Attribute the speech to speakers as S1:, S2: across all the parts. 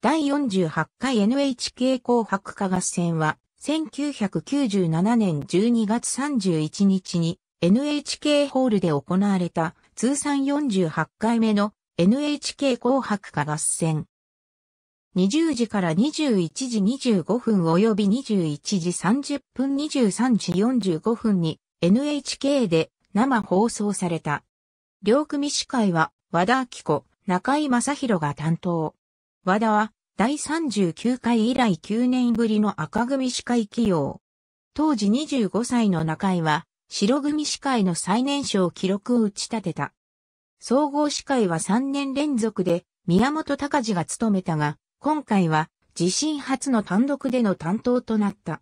S1: 第48回 NHK 紅白歌合戦は、1997年12月31日に NHK ホールで行われた通算48回目の NHK 紅白歌合戦。20時から21時25分及び21時30分23時45分に NHK で生放送された。両組司会は和田明子、中井正宏が担当。和田は第39回以来9年ぶりの赤組司会起用。当時25歳の中井は白組司会の最年少記録を打ち立てた。総合司会は3年連続で宮本隆治が務めたが、今回は自身初の単独での担当となった。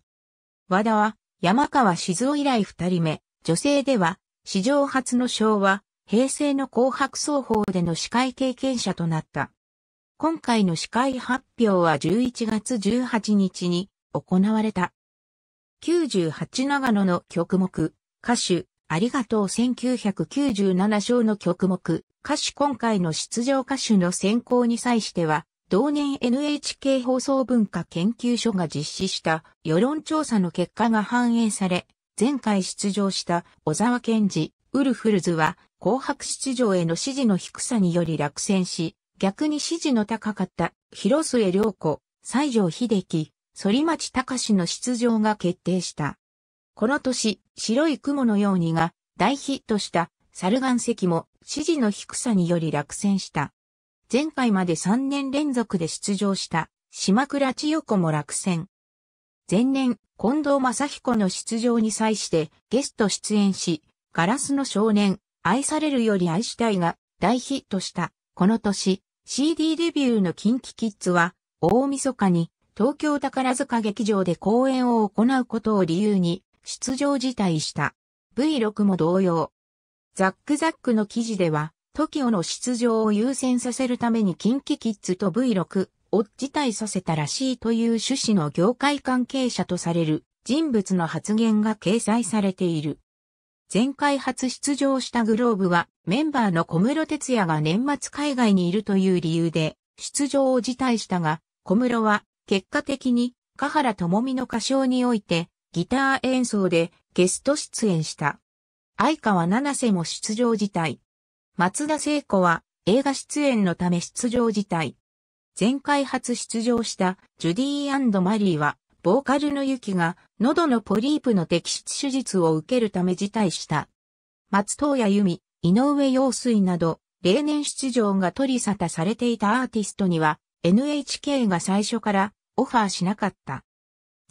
S1: 和田は山川静夫以来2人目、女性では史上初の昭和、平成の紅白双方での司会経験者となった。今回の司会発表は11月18日に行われた。98長野の曲目、歌手、ありがとう1997章の曲目、歌手今回の出場歌手の選考に際しては、同年 NHK 放送文化研究所が実施した世論調査の結果が反映され、前回出場した小沢健二、ウルフルズは紅白出場への支持の低さにより落選し、逆に支持の高かった広末涼子、西城秀樹、反町隆の出場が決定した。この年、白い雲のようにが大ヒットした猿岩石も支持の低さにより落選した。前回まで3年連続で出場した島倉千代子も落選。前年、近藤正彦の出場に際してゲスト出演し、ガラスの少年、愛されるより愛したいが大ヒットした。この年、CD デビューのキンキキッズは、大晦日に東京宝塚劇場で公演を行うことを理由に出場辞退した。V6 も同様。ザックザックの記事では、TOKIO の出場を優先させるためにキンキキッズと V6 を辞退させたらしいという趣旨の業界関係者とされる人物の発言が掲載されている。前回初出場したグローブはメンバーの小室哲也が年末海外にいるという理由で出場を辞退したが、小室は結果的に香原智美の歌唱においてギター演奏でゲスト出演した。相川七瀬も出場辞退。松田聖子は映画出演のため出場辞退。前回初出場したジュディマリーはボーカルのユキが喉のポリープの摘出手術を受けるため辞退した。松任谷由実、井上陽水など、例年出場が取り沙汰されていたアーティストには、NHK が最初からオファーしなかった。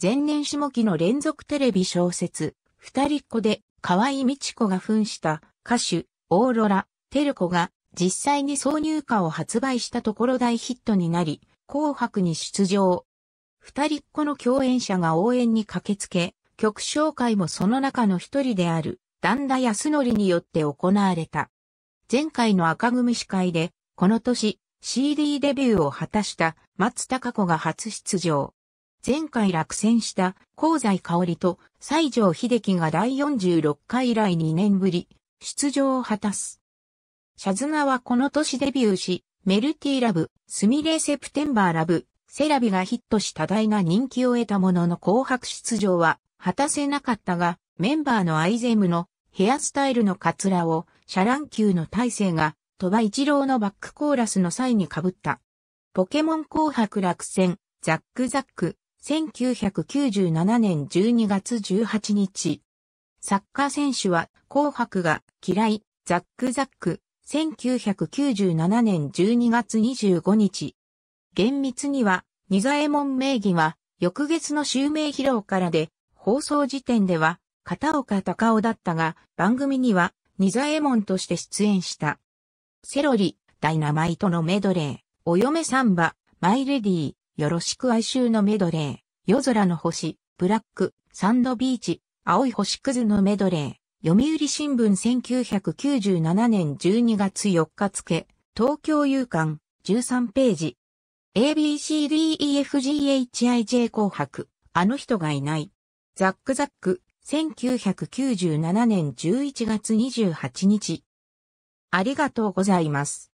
S1: 前年下期の連続テレビ小説、二人っ子で河合美智子が扮した歌手、オーロラ、テルコが実際に挿入歌を発売したところ大ヒットになり、紅白に出場、二人っ子の共演者が応援に駆けつけ、曲紹介もその中の一人である、段田康則によって行われた。前回の赤組司会で、この年、CD デビューを果たした松高子が初出場。前回落選した香西香織と西城秀樹が第46回以来2年ぶり、出場を果たす。シャズナはこの年デビューし、メルティーラブ、スミレーセプテンバーラブ、セラビがヒットし多大な人気を得たものの紅白出場は果たせなかったが、メンバーのアイゼムのヘアスタイルのカツラを、シャラン級の大勢が、鳥羽一郎のバックコーラスの際に被った。ポケモン紅白落選、ザックザック、1997年12月18日。サッカー選手は紅白が嫌い、ザックザック、1997年12月25日。厳密には、仁左衛門名義は、翌月の襲名披露からで、放送時点では、片岡隆夫だったが、番組には、仁左衛門として出演した。セロリ、ダイナマイトのメドレー、お嫁サンバ、マイレディー、よろしく哀愁のメドレー、夜空の星、ブラック、サンドビーチ、青い星屑のメドレー、読売新聞1997年12月4日付、東京夕刊13ページ、ABCDEFGHIJ 紅白、あの人がいない。ザックザック、1997年11月28日。ありがとうございます。